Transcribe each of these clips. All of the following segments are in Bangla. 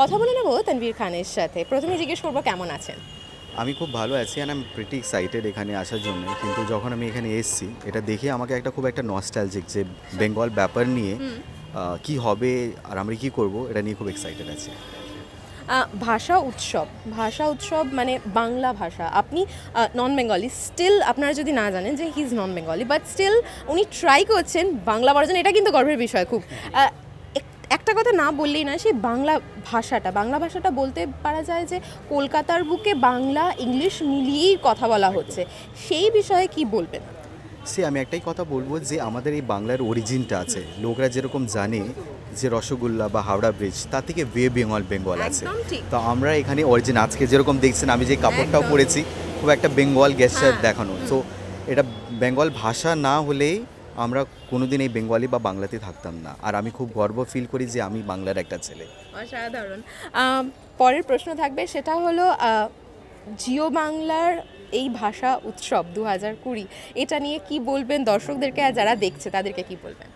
কথা বলে নেবো তানভীর খানের সাথে প্রথমে জিজ্ঞেস করবো কেমন আছেন আমি খুব ভালো আছি অ্যান্ড আমি প্রিটি এক্সাইটেড এখানে আসার জন্য কিন্তু যখন আমি এখানে এসেছি এটা দেখে আমাকে একটা খুব একটা নস্টালজিক যে বেঙ্গল ব্যাপার নিয়ে কি হবে আর আমরা কি করব এটা নিয়ে খুব এক্সাইটেড আছি ভাষা উৎসব ভাষা উৎসব মানে বাংলা ভাষা আপনি নন বেঙ্গলি স্টিল আপনারা যদি না জানেন যে he is non Bengali but still উনি ট্রাই করছেন বাংলা ভার্জন এটা কিন্তু গর্বের বিষয় খুব একটা কথা না বললেই না সেই বাংলা ভাষাটা বাংলা ভাষাটা বলতে পারা যায় যে কলকাতার বুকে বাংলা ইংলিশ মিলিয়েই কথা বলা হচ্ছে সেই বিষয়ে কি বলবেন সে আমি একটাই কথা বলবো যে আমাদের এই বাংলার অরিজিনটা আছে লোকরা যেরকম জানে যে রসগোল্লা বা হাওড়া ব্রিজ তা থেকে ওয়ে বেঙ্গল বেঙ্গল আছে তো আমরা এখানে অরিজিন আজকে যেরকম দেখছেন আমি যে কাপড়টাও পরেছি খুব একটা বেঙ্গল গেস্টার হ্যাঁ। দেখানো তো এটা বেঙ্গল ভাষা না হলেই আমরা কোনোদিন এই বেঙ্গলি বা বাংলাতে থাকতাম না আর আমি খুব গর্ব ফিল করি যে আমি বাংলার একটা ছেলে অসাধারণ পরের প্রশ্ন থাকবে সেটা হলো জিও বাংলার এই ভাষা উৎসব দু হাজার কুড়ি এটা নিয়ে কি বলবেন দর্শকদেরকে আর যারা দেখছে তাদেরকে কি বলবেন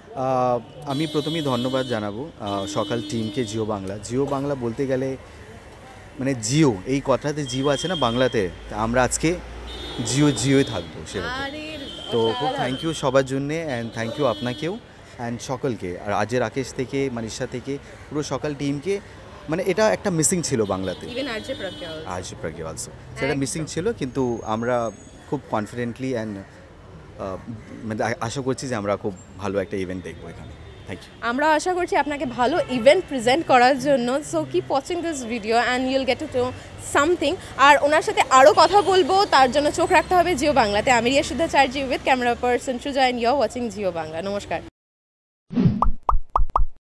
আমি প্রথমেই ধন্যবাদ জানাবো সকাল টিমকে জিও বাংলা জিও বাংলা বলতে গেলে মানে জিও এই কথাতে জিও আছে না বাংলাতে আমরা আজকে জিও জিওই থাকবো সেরকম তো খুব থ্যাংক ইউ সবার জন্যে অ্যান্ড থ্যাংক ইউ আপনাকেও অ্যান্ড সকলকে আর আজ রাকেশ থেকে মানিষা থেকে পুরো সকাল টিমকে মানে এটা একটা মিসিং ছিল বাংলাতে আজ প্রজ্ঞা অলসো সেটা মিসিং ছিল কিন্তু আমরা খুব কনফিডেন্টলি অ্যান্ড মানে আশা করছি যে আমরা খুব ভালো একটা ইভেন্ট দেখবো এখানে আমরা আশা করছি আপনাকে ভালো ইভেন্ট প্রেজেন্ট করার জন্য so keep watching this video and you'll get to something আর ওনার সাথে আরও কথা বলবো তার জন্য চোখ রাখতে হবে জিও বাংলাতে আমি Riya Suddhacharya with camera person Sujoy and you watching Jio Bangla নমস্কার